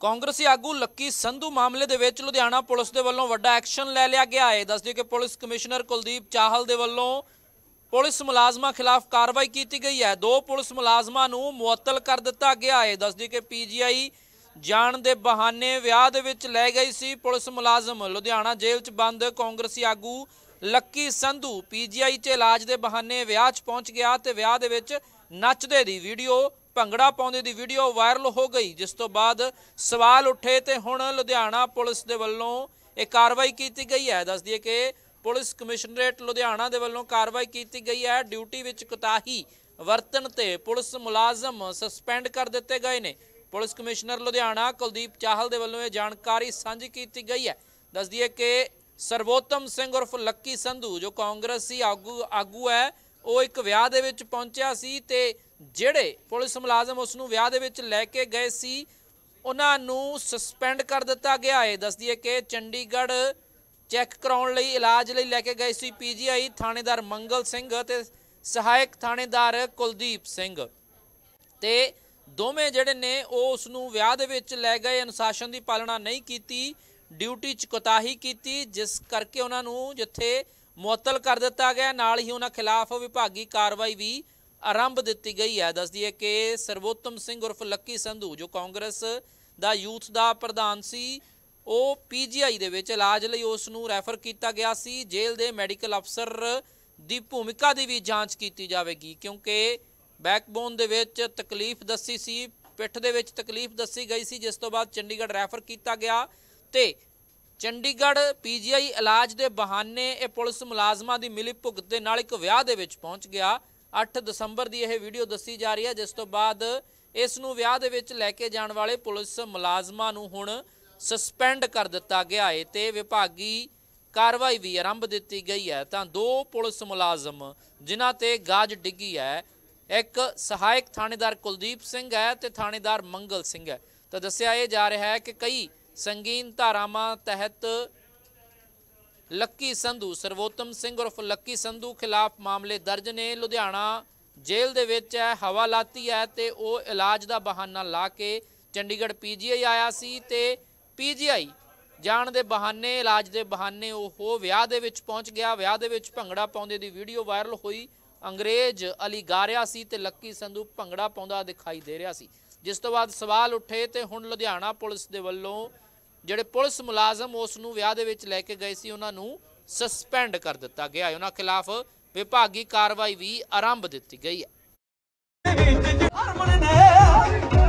ਕਾਂਗਰਸੀ ਆਗੂ ਲੱਕੀ ਸੰਧੂ ਮਾਮਲੇ ਦੇ ਵਿੱਚ ਲੁਧਿਆਣਾ ਪੁਲਿਸ ਦੇ ਵੱਲੋਂ ਵੱਡਾ ਐਕਸ਼ਨ ਲੈ ਲਿਆ ਗਿਆ ਹੈ ਦੱਸ ਦਿਓ ਕਿ ਪੁਲਿਸ ਕਮਿਸ਼ਨਰ ਕੁਲਦੀਪ ਚਾਹਲ ਦੇ ਵੱਲੋਂ ਪੁਲਿਸ ਮੁਲਾਜ਼ਮਾਂ ਖਿਲਾਫ ਕਾਰਵਾਈ ਕੀਤੀ ਗਈ ਹੈ ਦੋ ਪੁਲਿਸ ਮੁਲਾਜ਼ਮਾਂ ਨੂੰ ਮੁਅੱਤਲ ਕਰ ਦਿੱਤਾ ਗਿਆ ਹੈ ਦੱਸ ਦਿਓ ਕਿ ਪੀਜੀਆਈ ਜਾਣ ਦੇ ਬਹਾਨੇ ਵਿਆਹ ਦੇ ਵਿੱਚ ਲੈ ਗਈ ਸੀ ਪੁਲਿਸ ਮੁਲਾਜ਼ਮ ਲੁਧਿਆਣਾ ਜੇਲ੍ਹ 'ਚ ਬੰਦ ਕਾਂਗਰਸੀ ਆਗੂ ਲੱਕੀ ਸੰਧੂ ਪੀਜੀਆਈ 'ਚ ਇਲਾਜ ਦੇ ਬਹਾਨੇ ਵਿਆਹ 'ਚ ਪਹੁੰਚ ਗਿਆ ਤੇ ਵਿਆਹ ਦੇ ਵਿੱਚ ਨੱਚਦੇ ਦੀ ਵੀਡੀਓ ਭੰਗੜਾ ਪਾਉਂਦੇ ਦੀ ਵੀਡੀਓ ਵਾਇਰਲ ਹੋ ਗਈ ਜਿਸ ਤੋਂ ਬਾਅਦ ਸਵਾਲ ਉੱਠੇ ਤੇ ਹੁਣ ਲੁਧਿਆਣਾ ਪੁਲਿਸ ਦੇ ਵੱਲੋਂ ਇਹ ਕਾਰਵਾਈ ਕੀਤੀ ਗਈ ਹੈ ਦੱਸ ਦਈਏ ਕਿ ਪੁਲਿਸ ਕਮਿਸ਼ਨਰੇਟ ਲੁਧਿਆਣਾ ਦੇ ਵੱਲੋਂ ਕਾਰਵਾਈ ਕੀਤੀ ਗਈ ਹੈ ਡਿਊਟੀ ਵਿੱਚ ਕੁਤਾਹੀ ਵਰਤਣ ਤੇ ਪੁਲਿਸ ਮੁਲਾਜ਼ਮ ਸਸਪੈਂਡ ਕਰ ਦਿੱਤੇ ਗਏ ਨੇ ਪੁਲਿਸ ਕਮਿਸ਼ਨਰ ਲੁਧਿਆਣਾ ਕੁਲਦੀਪ ਚਾਹਲ ਦੇ ਵੱਲੋਂ ਇਹ ਜਾਣਕਾਰੀ ਸਾਂਝੀ ਕੀਤੀ ਗਈ ਹੈ ਦੱਸ ਦਈਏ ਕਿ ਸਰਵੋਤਮ ਸਿੰਘ ਉਰਫ ਲੱਕੀ ਸੰਧੂ ਜੋ ਕਾਂਗਰਸੀ ਆਗੂ ਆਗੂ ਹੈ ਉਹ ਇੱਕ ਵਿਆਹ ਦੇ ਵਿੱਚ ਪਹੁੰਚਿਆ ਸੀ ਤੇ ਜਿਹੜੇ ਪੁਲਿਸ ਮੁਲਾਜ਼ਮ ਉਸ ਨੂੰ ਵਿਆਹ ਦੇ ਵਿੱਚ ਲੈ ਕੇ ਗਏ ਸੀ ਉਹਨਾਂ ਨੂੰ ਸਸਪੈਂਡ ਕਰ ਦਿੱਤਾ ਗਿਆ ਹੈ ਦੱਸਦੀ ਹੈ ਕਿ ਚੰਡੀਗੜ੍ਹ ਚੈੱਕ ਕਰਾਉਣ ਲਈ ਇਲਾਜ ਲਈ ਲੈ ਕੇ ਗਏ ਸੀ ਪੀਜੀਆਈ ਥਾਣੇਦਾਰ ਮੰਗਲ ਸਿੰਘ ਤੇ ਸਹਾਇਕ ਥਾਣੇਦਾਰ ਕੁਲਦੀਪ ਸਿੰਘ ਤੇ ਦੋਵੇਂ ਜਿਹੜੇ ਨੇ ਉਹ ਉਸ ਨੂੰ ਵਿਆਹ ਦੇ ਵਿੱਚ ਲੈ ਗਏ ਅਨੁਸ਼ਾਸਨ ਦੀ ਪਾਲਣਾ ਨਹੀਂ ਕੀਤੀ ਡਿਊਟੀ ਚ ਕੋਤਾਹੀ ਕੀਤੀ ਜਿਸ ਕਰਕੇ ਉਹਨਾਂ ਨੂੰ ਜਿੱਥੇ ਮੁਅਤਲ ਕਰ ਦਿੱਤਾ ਗਿਆ ਨਾਲ ਹੀ ਉਹਨਾਂ ਖਿਲਾਫ ਵਿਭਾਗੀ ਕਾਰਵਾਈ ਵੀ ਆਰੰਭ ਦਿੱਤੀ ਗਈ ਹੈ ਦੱਸਦੀ ਹੈ ਕਿ ਸਰਵੋਤਮ ਸਿੰਘ ਉਰਫ ਲੱਕੀ ਸੰਧੂ ਜੋ ਕਾਂਗਰਸ ਦਾ ਯੂਥ ਦਾ ਪ੍ਰਧਾਨ ਸੀ ਉਹ ਪੀਜੀਆਈ ਦੇ ਵਿੱਚ ਇਲਾਜ ਲਈ ਉਸ ਨੂੰ ਰੈਫਰ ਕੀਤਾ ਗਿਆ ਸੀ ਜੇਲ੍ਹ ਦੇ ਮੈਡੀਕਲ ਅਫਸਰ ਦੀ ਭੂਮਿਕਾ ਦੀ ਵੀ ਜਾਂਚ ਕੀਤੀ ਜਾਵੇਗੀ ਕਿਉਂਕਿ ਬੈਕਬੋਨ ਦੇ ਵਿੱਚ ਤਕਲੀਫ ਦੱਸੀ ਸੀ ਪਿੱਠ ਦੇ ਵਿੱਚ ਤਕਲੀਫ ਦੱਸੀ ਗਈ ਸੀ ਜਿਸ ਤੋਂ ਬਾਅਦ ਚੰਡੀਗੜ੍ਹ ਰੈਫਰ ਕੀਤਾ ਗਿਆ ਤੇ ਚੰਡੀਗੜ੍ਹ ਪੀਜੀਆਈ ਇਲਾਜ ਦੇ ਬਹਾਨੇ ਇਹ ਪੁਲਿਸ ਮੁਲਾਜ਼ਮਾਂ ਦੀ ਮਿਲੀ ਭੁਗਤ ਦੇ ਨਾਲ ਇੱਕ ਵਿਆਹ ਦੇ ਵਿੱਚ ਪਹੁੰਚ ਗਿਆ 8 ਦਸੰਬਰ ਦੀ ਇਹ ਵੀਡੀਓ ਦੱਸੀ ਜਾ ਰਹੀ ਹੈ ਜਿਸ ਤੋਂ ਬਾਅਦ ਇਸ ਨੂੰ ਵਿਆਹ ਦੇ ਵਿੱਚ ਲੈ ਕੇ ਜਾਣ ਵਾਲੇ ਪੁਲਿਸ ਮੁਲਾਜ਼ਮਾਂ ਨੂੰ ਹੁਣ ਸਸਪੈਂਡ ਕਰ ਦਿੱਤਾ ਗਿਆ ਹੈ ਤੇ ਵਿਭਾਗੀ ਕਾਰਵਾਈ ਵੀ ਆਰੰਭ ਦਿੱਤੀ ਗਈ ਹੈ ਤਾਂ ਦੋ ਪੁਲਿਸ ਮੁਲਾਜ਼ਮ ਜਿਨ੍ਹਾਂ ਤੇ ਗਾਜ ਡਿੱਗੀ ਹੈ ਇੱਕ ਸਹਾਇਕ ਥਾਣੇਦਾਰ ਕੁਲਦੀਪ ਸਿੰਘ ਹੈ ਤੇ ਥਾਣੇਦਾਰ ਮੰਗਲ ਸਿੰਘ ਹੈ ਤਾਂ ਦੱਸਿਆ ਇਹ ਜਾ ਰਿਹਾ ਹੈ ਕਿ ਕਈ ਸੰਗੀਨ ਧਾਰਾਵਾਂ ਤਹਿਤ ਲੱਕੀ ਸੰਧੂ ਸਰਵੋਤਮ ਸਿੰਘ ਉਰਫ ਲੱਕੀ ਸੰਧੂ ਖਿਲਾਫ ਮਾਮਲੇ ਦਰਜ ਨੇ ਲੁਧਿਆਣਾ ਜੇਲ੍ਹ ਦੇ ਵਿੱਚ ਹੈ ਹਵਾਲਾਤੀ ਹੈ ਤੇ ਉਹ ਇਲਾਜ ਦਾ ਬਹਾਨਾ ਲਾ ਕੇ ਚੰਡੀਗੜ੍ਹ ਪੀਜੀਆਈ ਆਇਆ ਸੀ ਤੇ ਪੀਜੀਆਈ ਜਾਣ ਦੇ ਬਹਾਨੇ ਇਲਾਜ ਦੇ ਬਹਾਨੇ ਉਹ ਵਿਆਹ ਦੇ ਵਿੱਚ ਪਹੁੰਚ ਗਿਆ ਵਿਆਹ ਦੇ ਵਿੱਚ ਭੰਗੜਾ ਪਾਉਂਦੇ ਦੀ ਵੀਡੀਓ ਵਾਇਰਲ ਹੋਈ ਅੰਗਰੇਜ਼ ਅਲੀ ਗਾਰਿਆ ਸੀ ਤੇ ਲੱਕੀ ਸੰਧੂ ਭੰਗੜਾ ਪਾਉਂਦਾ ਦਿਖਾਈ ਦੇ ਰਿਹਾ ਸੀ ਜਿਸ ਤੋਂ ਬਾਅਦ ਸਵਾਲ ਉੱਠੇ ਤੇ ਹੁਣ ਲੁਧਿਆਣਾ ਪੁਲਿਸ ਦੇ ਵੱਲੋਂ ਜਿਹੜੇ ਪੁਲਿਸ ਮੁਲਾਜ਼ਮ ਉਸ ਨੂੰ ਵਿਆਹ ਦੇ ਵਿੱਚ ਲੈ ਕੇ ਗਏ ਸੀ ਉਹਨਾਂ ਨੂੰ ਸਸਪੈਂਡ ਕਰ ਦਿੱਤਾ ਗਿਆ ਹੈ ਉਹਨਾਂ ਖਿਲਾਫ ਵਿਭਾਗੀ ਕਾਰਵਾਈ ਵੀ ਆਰੰਭ ਦਿੱਤੀ ਗਈ ਹੈ